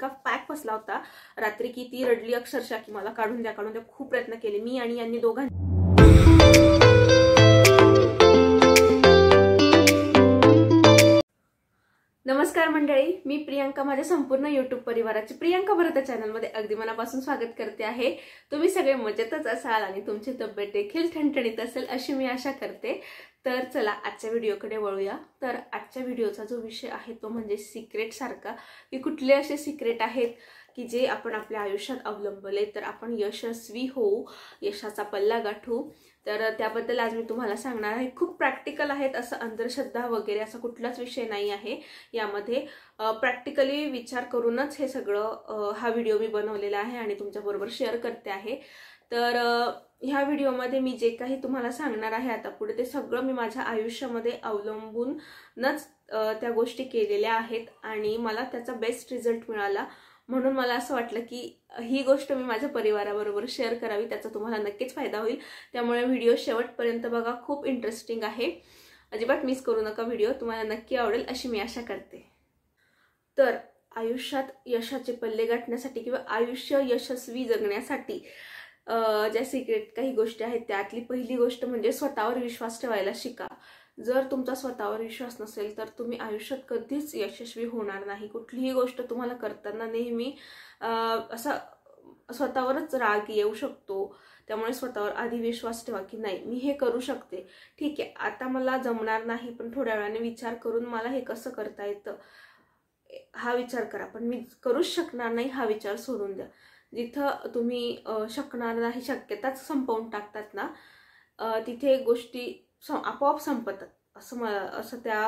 इतका पॅक फसला होता रात्री की ती रडली अक्षरशः की मला काढून द्या काढून द्या खूप प्रयत्न केले मी आणि यांनी दोघांनी नमस्कार मंडळी मी प्रियांका माझ्या संपूर्ण युट्यूब परिवाराची प्रियांका भरत चॅनलमध्ये अगदी मनापासून स्वागत करते आहे तुम्ही सगळे मजेतच असाल आणि तुमची तब्येत देखील ठणठणीत असेल अशी मी आशा करते तर चला आजच्या व्हिडिओकडे वळूया तर आजच्या व्हिडिओचा जो विषय आहे तो म्हणजे सिक्रेट सारखा की कुठले असे सिक्रेट आहेत की जे आपण आपल्या आयुष्यात अवलंबले तर आपण यशस्वी होऊ यशाचा पल्ला गाठू तर त्याबद्दल आज मी तुम्हाला सांगणार आहे खूप प्रॅक्टिकल आहेत असं अंधश्रद्धा वगैरे असा कुठलाच विषय नाही आहे यामध्ये प्रॅक्टिकली विचार करूनच हे सगळं हा व्हिडिओ मी बनवलेला आहे आणि तुमच्याबरोबर शेअर करते आहे तर ह्या व्हिडिओमध्ये मी जे काही तुम्हाला सांगणार आहे आता पुढे ते सगळं मी माझ्या आयुष्यामध्ये अवलंबूनच त्या गोष्टी केलेल्या आहेत आणि मला त्याचा बेस्ट रिझल्ट मिळाला म्हणून मला असं वाटलं की ही गोष्ट मी माझ्या परिवाराबरोबर शेअर करावी त्याचा तुम्हाला नक्कीच फायदा होईल त्यामुळे व्हिडिओ शेवटपर्यंत बघा खूप इंटरेस्टिंग आहे अजिबात मिस करू नका व्हिडिओ तुम्हाला नक्की आवडेल अशी मी आशा करते तर आयुष्यात यशाचे पल्ले गाठण्यासाठी किंवा आयुष्य यशस्वी जगण्यासाठी ज्या सिक्रेट काही गोष्टी आहेत त्यातली पहिली गोष्ट म्हणजे स्वतःवर विश्वास ठेवायला शिका जर तुमचा स्वतःवर विश्वास नसेल तर तुम्ही आयुष्यात कधीच यशस्वी होणार नाही कुठलीही गोष्ट तुम्हाला करताना नेहमी असा स्वतःवरच राग येऊ शकतो त्यामुळे स्वतःवर आधी विश्वास ठेवा की नाही मी हे करू शकते ठीक आहे आता मला जमणार नाही पण थोड्या वेळाने विचार करून मला हे कसं करता येतं हा विचार करा पण मी करूच शकणार नाही हा विचार सोडून द्या जिथं तुम्ही शकणार नाही शक्यताच संपवून टाकतात ना तिथे गोष्टी आपोआप संपतात असं मला असं त्या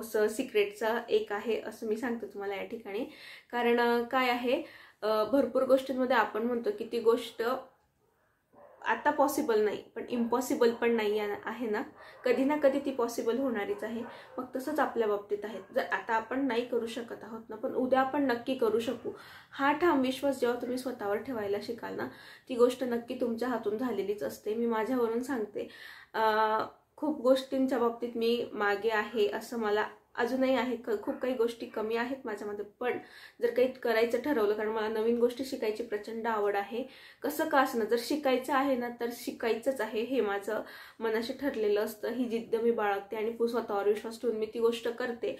असं सिक्रेटचा एक आहे असं मी सांगते तुम्हाला या ठिकाणी कारण काय आहे भरपूर गोष्टींमध्ये आपण म्हणतो की ती गोष्ट आता पॉसिबल नाही पण इम्पॉसिबल पण नाही आहे ना कधी ना कधी ती पॉसिबल होणारीच आहे मग तसंच आपल्या बाबतीत आहे जर आता आपण नाही करू शकत आहोत ना पण उद्या आपण नक्की करू शकू हा ठाम विश्वास जेव्हा तुम्ही स्वतःवर ठेवायला शिकाल ना ती गोष्ट नक्की तुमच्या हातून झालेलीच असते मी माझ्यावरून सांगते खूप गोष्टींच्या बाबतीत मी मागे आहे असं मला अजूनही आहे क खूप काही गोष्टी कमी आहेत माझ्यामध्ये पण जर काही करायचं ठरवलं कारण मला नवीन गोष्टी शिकायची प्रचंड आवड आहे कसं का असणं जर शिकायचं आहे ना तर शिकायचंच आहे हे माझं मनाशी ठरलेलं असतं ही जिद्द मी बाळगते आणि स्वतःवर विश्वास ठेवून मी ती गोष्ट करते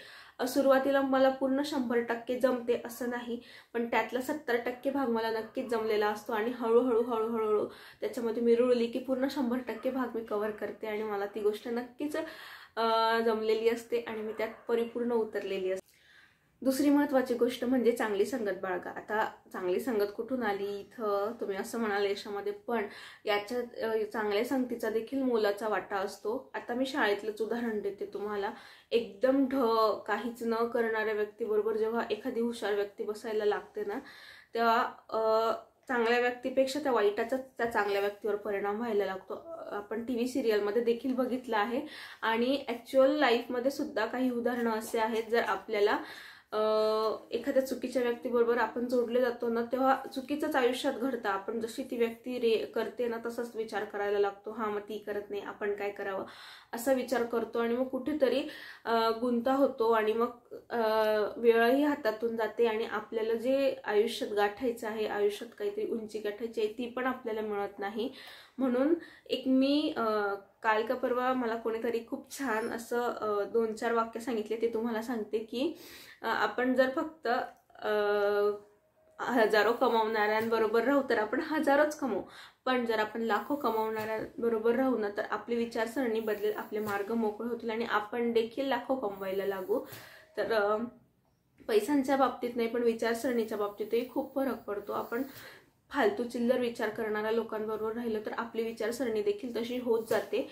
सुरुवातीला मला पूर्ण शंभर टक्के जमते असं नाही पण त्यातला सत्तर टक्के भाग मला नक्कीच जमलेला असतो आणि हळूहळू हळूहळू त्याच्यामध्ये मी रुळली की पूर्ण शंभर टक्के भाग मी कव्हर करते आणि मला ती गोष्ट नक्कीच जमलेली असते आणि मी त्यात परिपूर्ण उतरलेली असते दुसरी महत्वाची गोष्ट म्हणजे चांगली संगत बाळगा आता चांगली संगत कुठून आली इथं तुम्ही असं म्हणाल यशामध्ये पण याच्या चांगल्या संगतीचा देखील मोलाचा वाटा असतो आता मी शाळेतलंच उदाहरण देते तुम्हाला एकदम ढ काहीच न करणाऱ्या व्यक्तीबरोबर जेव्हा एखादी हुशार व्यक्ती बसायला लागते ना तेव्हा चांगल्या व्यक्तीपेक्षा त्या वाईटाचा त्या चांगल्या व्यक्तीवर परिणाम व्हायला लागतो आपण टी व्ही सिरियलमध्ये देखील बघितलं आहे आणि ॲक्च्युअल लाईफमध्ये सुद्धा काही उदाहरणं असे आहेत जर आपल्याला एखाद्या चुकीच्या व्यक्तीबरोबर आपण जोडले जातो ना तेव्हा चुकीचंच आयुष्यात घडतं आपण जशी ती व्यक्ती रे करते ना तसाच विचार करायला लागतो हा मग ती करत नाही आपण काय करावं असा विचार करतो आणि मग कुठेतरी गुंता होतो आणि मग वेळही हातातून जाते आणि आपल्याला जे आयुष्यात गाठायचं आहे आयुष्यात काहीतरी उंची गाठायची आहे ती पण आपल्याला मिळत नाही म्हणून एक मी काल का परवा मला कोणीतरी खूप छान असं दोन चार वाक्य सांगितले ते तुम्हाला सांगते की आपण जर फक्त हजारो कमावणाऱ्यांबरोबर राहू तर आपण हजारोच कमवू पण जर आपण लाखो कमावणाऱ्यांबरोबर राहू ना तर आपली विचारसरणी बदलेल आपले मार्ग मोकळे होतील आणि आपण देखील लाखो कमवायला लागू तर पैशांच्या बाबतीत नाही पण विचारसरणीच्या बाबतीतही खूप फरक पडतो आपण फालतू चिल्लर विचार करणाऱ्या लोकांबरोबर राहिलं तर आपली विचारसरणी देखील तशी होत जाते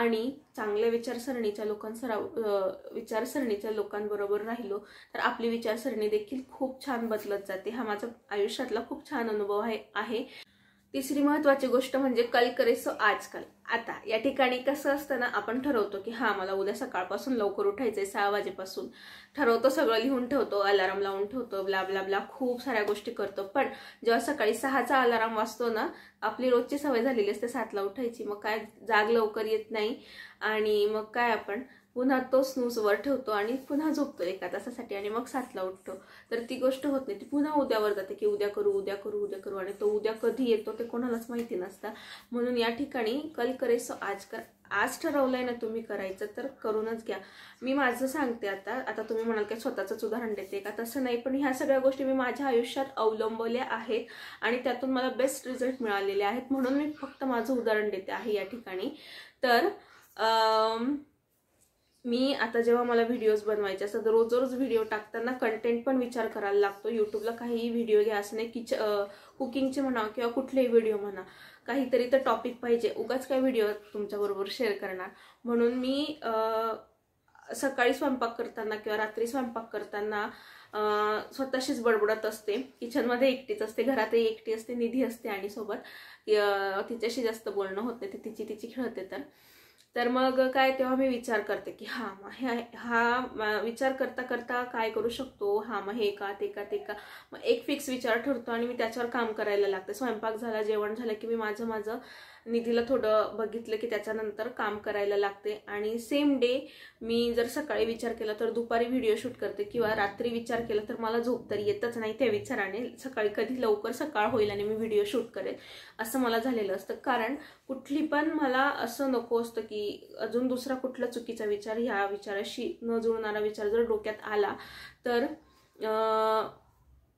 आणि चांगल्या विचारसरणीच्या लोकांसराव विचारसरणीच्या लोकांबरोबर राहिलो तर आपली विचारसरणी देखील खूप छान बदलत जाते हा माझा आयुष्यातला खूप छान अनुभव आहे तिसरी महत्वाची गोष्ट म्हणजे कल करेसो आजकाल आता या ठिकाणी कसं असतं ना आपण ठरवतो की हां मला उद्या सकाळपासून लवकर उठायचंय सहा वाजेपासून ठरवतो सगळं लिहून ठेवतो अलाराम लावून ठेवतो ब्ला ब्ला ब्ला खूप साऱ्या गोष्टी करतो पण जेव्हा सकाळी सहाचा अलाराम वाजतो ना आपली रोजची सवय झालेली असते सातला उठायची मग काय जाग लवकर येत नाही आणि मग काय आपण पुन्हा तो स्नूजवर ठेवतो आणि पुन्हा झोपतो एका तासासाठी आणि मग सातला उठतो तर ती गोष्ट होत नाही ती पुन्हा उद्यावर जाते की उद्या करू उद्या करू उद्या करू आणि तो उद्या कधी येतो ते कोणालाच माहिती नसतं म्हणून या ठिकाणी कल करेसो आज कर आज ठरवलंय ना तुम्ही करायचं तर करूनच घ्या मी माझं सांगते आता आता तुम्ही म्हणाल की स्वतःचंच उदाहरण देते का तसं नाही पण ह्या सगळ्या गोष्टी मी माझ्या आयुष्यात अवलंबल्या आहेत आणि त्यातून मला बेस्ट रिझल्ट मिळालेले आहेत म्हणून मी फक्त माझं उदाहरण देते आहे या ठिकाणी तर मी आता जेव्हा मला व्हिडिओज बनवायचे असतात रोज रोज व्हिडिओ टाकताना कंटेंट पण विचार करायला लागतो युट्यूबला काहीही व्हिडिओ घ्या असं नाही किच कुकिंगचे म्हणा किंवा कुठलेही व्हिडिओ म्हणा काहीतरी तर टॉपिक पाहिजे उगाच काय व्हिडिओ तुमच्याबरोबर शेअर करणार म्हणून मी सकाळी स्वयंपाक करताना किंवा रात्री स्वयंपाक करताना स्वतःशीच बडबडत असते किचनमध्ये एकटीच असते घरातही एकटी असते निधी असते आणि सोबत तिच्याशी जास्त बोलणं होत ती तिची तिची खेळते तर तर मग काय तेव्हा मी विचार करते की हा हा विचार करता करता काय करू शकतो हा मग हे का ते का ते का मग एक फिक्स विचार ठरतो आणि मी त्याच्यावर काम करायला लागते स्वयंपाक झाला जेवण झालं की मी माझं माझं निधीला थोडं बघितलं की त्याच्यानंतर काम करायला लागते आणि सेम डे मी जर सकाळी विचार केला तर दुपारी व्हिडिओ शूट करते किंवा रात्री विचार केला तर मला झोप तर येतच नाही त्या विचाराने सकाळी कधी लवकर सकाळ होईल आणि मी व्हिडिओ शूट करेल असं मला झालेलं असतं कारण कुठली पण मला असं नको असतं की अजून दुसरा कुठला चुकीचा विचार ह्या विचाराशी न जुळणारा विचार जर डोक्यात आला तर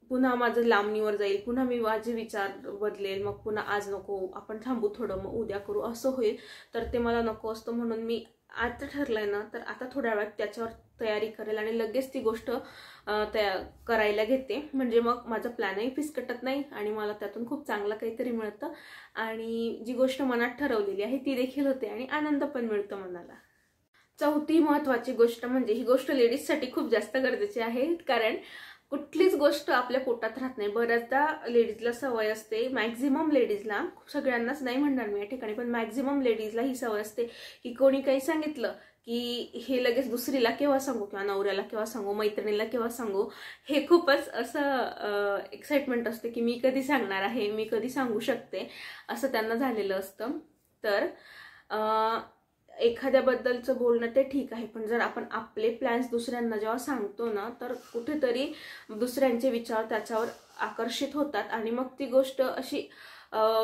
पुन्हा माझं लांबणीवर जाईल पुन्हा मी माझे विचार बदलेल मग पुन्हा आज नको आपण थांबू थोडं मग उद्या करू असं होईल तर ते मला नको असतं म्हणून मी आता ठरलंय ना तर आता थोड्या वेळात त्याच्यावर तयारी करेल आणि लगेच ती गोष्ट तया करायला घेते म्हणजे मग माझा प्लॅनही फिसकटत नाही आणि मला त्यातून खूप चांगलं काहीतरी मिळतं आणि जी गोष्ट मनात ठरवलेली आहे ती देखील होते आणि आनंद पण मिळतो मनाला चौथी महत्त्वाची गोष्ट म्हणजे ही गोष्ट लेडीजसाठी खूप जास्त गरजेची आहे कारण कुठलीच गोष्ट आपल्या पोटात राहत नाही बऱ्याचदा लेडीजला सवय असते मॅक्झिमम लेडीजला सगळ्यांनाच नाही म्हणणार मी या ठिकाणी पण मॅक्झिमम लेडीजला ही सवय असते की कोणी काही सांगितलं की हे लगेच दुसरीला केव्हा सांगू किंवा नवऱ्याला केव्हा सांगू मैत्रिणीला केव्हा सांगू हे खूपच असं एक्साइटमेंट असते की मी कधी सांगणार आहे मी कधी सांगू शकते असं त्यांना झालेलं असतं तर एखाद्याबद्दलचं बोलणं ते ठीक आहे पण जर आपण आपले प्लॅन्स दुसऱ्यांना जेव्हा सांगतो ना तर कुठेतरी दुसऱ्यांचे विचार त्याच्यावर आकर्षित होतात आणि मग ती गोष्ट अशी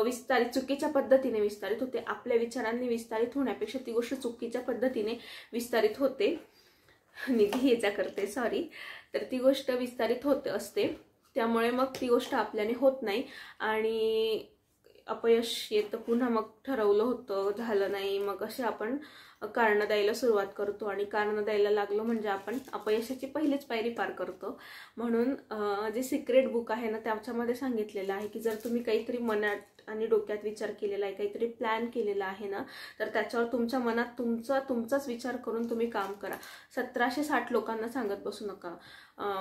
विस्तारित चुकीच्या पद्धतीने विस्तारित होते आपल्या विचारांनी विस्तारित होण्यापेक्षा ती गोष्ट चुकीच्या पद्धतीने विस्तारित होते निधी याचा करते सॉरी तर ती गोष्ट विस्तारित होत असते त्यामुळे मग ती गोष्ट आपल्याने होत नाही आणि अपयश येतं पुन्हा मग ठरवलं होतं झालं नाही मग असे आपण कारण द्यायला सुरुवात करतो आणि कारण द्यायला लागलो म्हणजे आपण अपयशाची पहिलीच पायरी पार करतो म्हणून जे सिक्रेट बुक आहे ना त्याच्यामध्ये सांगितलेलं आहे की जर तुम्ही काहीतरी मनात आणि डोक्यात विचार केलेला आहे काहीतरी प्लॅन केलेला आहे ना तर त्याच्यावर तुमच्या मनात तुमचा तुमचाच विचार करून तुम्ही काम करा सतराशे साठ लोकांना सांगत बसू नका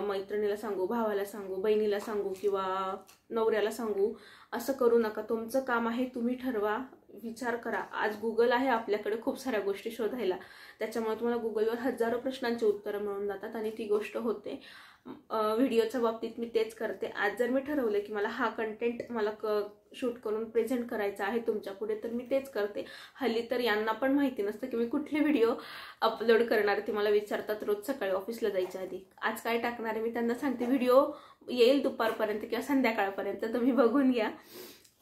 मैत्रिणीला सांगू भावाला सांगू बहिणीला सांगू किंवा नवऱ्याला सांगू असं करू नका तुमचं काम आहे तुम्ही ठरवा विचार करा आज गुगल आहे आपल्याकडे खूप साऱ्या गोष्टी शोधायला त्याच्यामुळे तुम्हाला गुगलवर हजारो प्रश्नांची उत्तरं मिळून जातात आणि ती गोष्ट होते व्हिडिओच्या बाबतीत मी तेच करते आज जर मी ठरवलं की मला हा कंटेंट मला क शूट करून प्रेझेंट करायचा आहे तुमच्या पुढे तर मी तेच करते हल्ली तर यांना पण माहिती नसतं की मी कुठले व्हिडिओ अपलोड करणार ते मला विचारतात रोज सकाळी ऑफिसला जायच्या आधी आज काय टाकणार आहे मी त्यांना सांगते व्हिडिओ येईल दुपारपर्यंत किंवा संध्याकाळपर्यंत तुम्ही बघून घ्या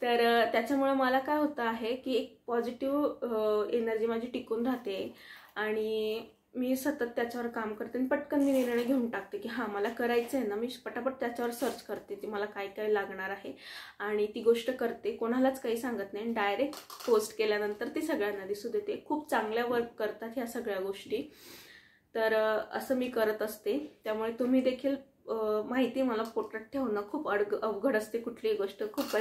तर त्याच्यामुळे मला काय होतं आहे की एक पॉझिटिव्ह एनर्जी माझी टिकून राहते आणि मी सतत त्याच्यावर काम करते आणि पटकन मी निर्णय घेऊन टाकते की हां मला करायचं आहे ना मी पटापट त्याच्यावर सर्च करते की मला काय काय लागणार आहे आणि ती गोष्ट करते कोणालाच काही सांगत नाही आणि डायरेक्ट पोस्ट केल्यानंतर ती सगळ्यांना दिसू देते खूप चांगल्या वर्क करतात ह्या सगळ्या गोष्टी तर असं मी करत असते त्यामुळे तुम्ही देखील माहिती मला पोटात ठेवणं खूप अडग अवघड असते कुठलीही गोष्ट खूप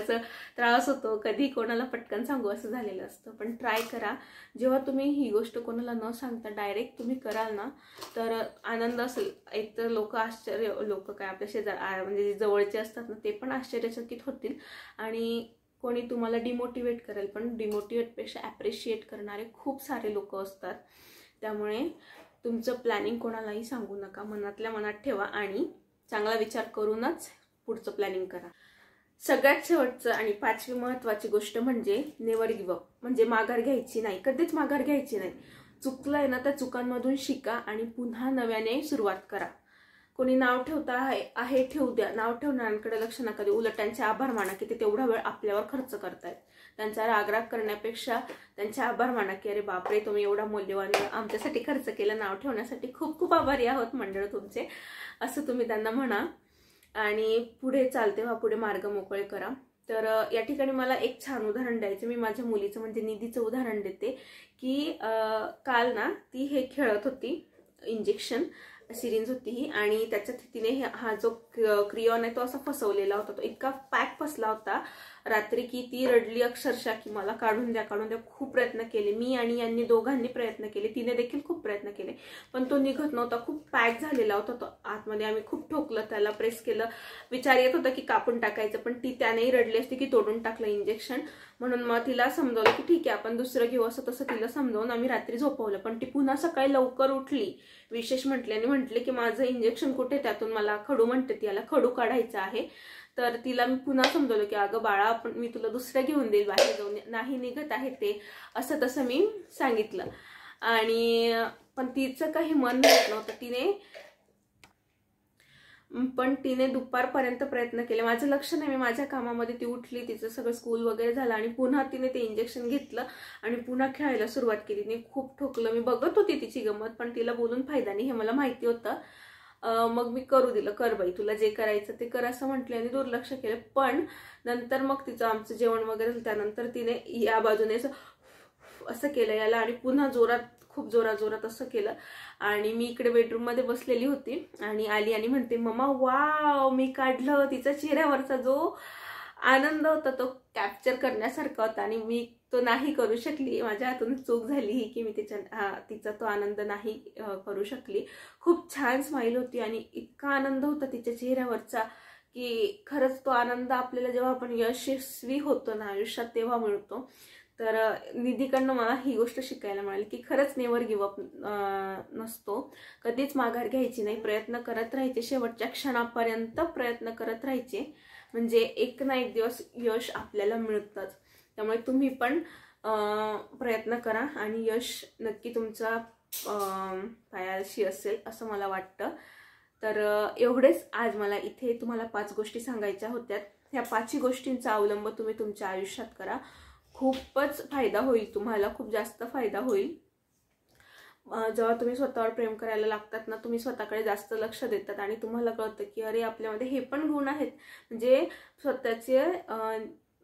त्रास होतो कधी कोणाला पटकन सांगू असं झालेलं असतं पण ट्राय करा जेव्हा तुम्ही ही गोष्ट कोणाला न सांगता डायरेक्ट तुम्ही कराल ना तर आनंद असेल एक तर लोक आश्चर्य लोक काय आपल्या शेजार म्हणजे जवळचे असतात ना ते पण आश्चर्यचकित होतील आणि कोणी तुम्हाला डिमोटिवेट करेल पण डिमोटिवेटपेक्षा ॲप्रिशिएट करणारे खूप सारे लोक असतात त्यामुळे तुमचं प्लॅनिंग कोणालाही सांगू नका मनातल्या मनात ठेवा आणि चांगला विचार करूनच पुढचं प्लॅनिंग करा सगळ्यात शेवटचं आणि पाचवी महत्वाची गोष्ट म्हणजे नेवर अप म्हणजे माघार घ्यायची नाही कधीच माघार घ्यायची नाही चुकलंय ना त्या चुकांमधून शिका आणि पुन्हा नव्याने सुरुवात करा कोणी नाव ठेवता आहे ठेवू द्या नाव ठेवणाऱ्यांकडे लक्ष नका देऊ उलट आभार माना की ते तेवढा वेळ आपल्यावर खर्च करतायत त्यांचा रागराग करण्यापेक्षा त्यांचे आभार माना की अरे बापरे तुम्ही एवढा मूल्यवान आमच्यासाठी खर्च केला नाव ठेवण्यासाठी खूप खूप आभारी आहोत मंडळ तुमचे असं तुम्ही त्यांना म्हणा आणि पुढे चालते व्हा पुढे मार्ग मोकळे करा तर या ठिकाणी मला एक छान उदाहरण द्यायचं मी माझ्या मुलीचं म्हणजे निधीचं उदाहरण देते की काल ना ती हे खेळत होती इंजेक्शन सिरिंज होती ही आणि त्याच्यात तिने हा जो क्रियॉन आहे तो असा फसवलेला होता तो इतका पॅक फसला होता रात्री की ती रडली अक्षरशः की मला काढून द्या काढून द्या खूप प्रयत्न केले मी आणि यांनी दोघांनी प्रयत्न केले तिने देखील खूप प्रयत्न केले पण तो निघत नव्हता खूप पॅक झालेला होता तो आतमध्ये आम्ही खूप ठोकलं त्याला प्रेस केलं विचार येत होता की कापून टाकायचं पण ती त्यानेही रडली असती की तोडून टाकलं इंजेक्शन म्हणून मग तिला समजवलं की ठीक आहे आपण दुसरं घेऊ असं तसं तिला समजावून आम्ही रात्री झोपवलं पण ती पुन्हा सकाळी लवकर उठली विशेष म्हटल्याने आणि म्हटले की माझं इंजेक्शन कुठे त्यातून मला खडू म्हणते ती याला खडू काढायचा आहे तर तिला मी पुन्हा समजवलं की अगं बाळा आपण मी तुला दुसऱ्या घेऊन देईल बाहेर जाऊन नाही निघत आहे ते असं तसं मी सांगितलं आणि पण तिचं काही मन होत नव्हतं तिने पण तिने दुपारपर्यंत प्रयत्न केले माझं लक्ष नाही मी माझ्या कामामध्ये ती उठली तिचं सगळं स्कूल वगैरे झालं आणि पुन्हा तिने ते इंजेक्शन घेतलं आणि पुन्हा खेळायला सुरुवात केली तिने खूप ठोकलं मी बघत होती तिची गंमत पण तिला बोलून फायदा नाही हे मला माहिती होतं मग मी करू दिलं कर बाई तुला जे करायचं ते कर असं म्हटलं आणि दुर्लक्ष केलं पण नंतर मग तिचं आमचं जेवण वगैरे त्यानंतर तिने या बाजूने असं असं केलं याला आणि पुन्हा जोरात खूप जोरात जोरात असं केलं आणि मी इकडे बेडरूम मध्ये बसलेली होती आणि आली आणि म्हणते मम्मा वाव मी काढलं तिचा चेहऱ्यावरचा जो आनंद होता तो कॅप्चर करण्यासारखा होता आणि मी तो नाही करू शकली माझ्या हातून चूक झाली ही की मी तिच्या तिचा तो आनंद नाही करू शकली खूप छान स्माईल होती आणि इतका आनंद होता तिच्या चेहऱ्यावरचा की खरंच तो आनंद आपल्याला जेव्हा आपण यशस्वी होतो ना आयुष्यात तेव्हा मिळतो तर निधीकडनं मला ही गोष्ट शिकायला मिळाली की खरंच नेवर अप नसतो कधीच माघार घ्यायची नाही प्रयत्न करत राहायचे शेवटच्या क्षणापर्यंत प्रयत्न करत राहायचे म्हणजे एक ना एक दिवस यश आपल्याला मिळतंच त्यामुळे तुम्ही पण प्रयत्न करा आणि यश नक्की तुमचा पायाशी असेल असं मला वाटतं तर एवढेच आज मला इथे तुम्हाला पाच गोष्टी सांगायच्या होत्या ह्या पाचही गोष्टींचा अवलंब तुम्ही तुमच्या आयुष्यात करा खूपच फायदा होईल तुम्हाला खूप जास्त फायदा होईल जेव्हा तुम्ही स्वतःवर प्रेम करायला लागतात ना तुम्ही स्वतःकडे जास्त लक्ष देतात आणि तुम्हाला कळतं की अरे आपल्यामध्ये हे पण गुण आहेत म्हणजे स्वतःचे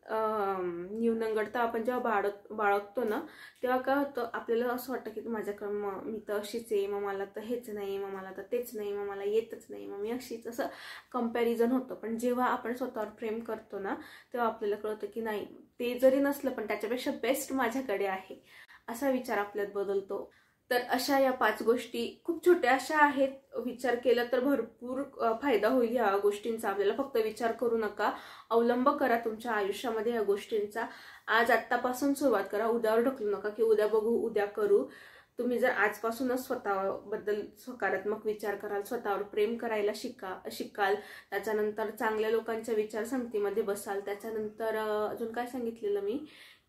न्यूनंगडता आपण जेव्हा बाळग बाळगतो ना तेव्हा काय होतं आपल्याला असं वाटतं की माझ्या मग मी तर अशीच आहे मग मला तर हेच नाही मग मला तर तेच नाही मग मला येतच नाही मग मी अशीच असं कम्पॅरिझन होतं पण जेव्हा आपण स्वतःवर प्रेम करतो ना तेव्हा आपल्याला कळतं की नाही ते जरी नसलं पण त्याच्यापेक्षा बेस्ट माझ्याकडे आहे असा विचार आपल्यात बदलतो तर अशा या पाच गोष्टी खूप छोट्या अशा आहेत विचार केला तर भरपूर फायदा होईल ह्या गोष्टींचा आपल्याला फक्त विचार करू नका अवलंब करा तुमच्या आयुष्यामध्ये या गोष्टींचा आज आत्तापासून सुरुवात करा उद्यावर ढकलू नका की उद्या बघू उद्या करू तुम्ही जर आजपासूनच स्वतःबद्दल सकारात्मक विचार कराल स्वतःवर प्रेम करायला शिका शिकाल त्याच्यानंतर चांगल्या लोकांच्या विचारसंगतीमध्ये बसाल त्याच्यानंतर अजून काय सांगितलेलं मी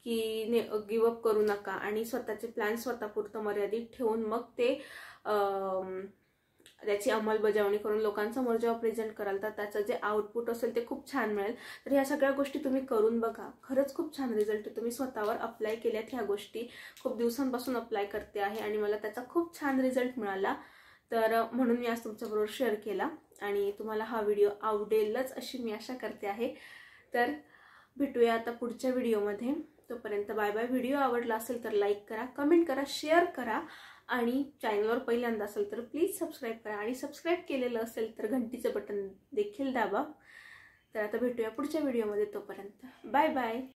की ने गिवअप करू नका आणि स्वतःचे प्लॅन स्वतःपुरतं मर्यादित ठेवून मग ते त्याची अंमलबजावणी करून लोकांसमोर जेव्हा प्रेझेंट कराल तर त्याचं जे आउटपुट असेल ते खूप छान मिळेल तर ह्या सगळ्या गोष्टी तुम्ही करून बघा खरंच खूप छान रिझल्ट तुम्ही स्वतःवर अप्लाय केल्यात ह्या गोष्टी खूप दिवसांपासून अप्लाय करते आहे आणि मला त्याचा खूप छान रिझल्ट मिळाला तर म्हणून मी आज तुमच्याबरोबर शेअर केला आणि तुम्हाला हा व्हिडिओ आवडेलच अशी मी आशा करते आहे तर भेटूया आता पुढच्या व्हिडिओमध्ये तोपर्यंत बाय बाय व्हिडिओ आवडला असेल तर लाईक करा कमेंट करा शेअर करा आणि चॅनलवर पहिल्यांदा असेल तर प्लीज सबस्क्राईब करा आणि सबस्क्राईब केलेलं असेल तर घंटीचं बटन देखील दाबा तर आता भेटूया पुढच्या व्हिडिओमध्ये तोपर्यंत बाय बाय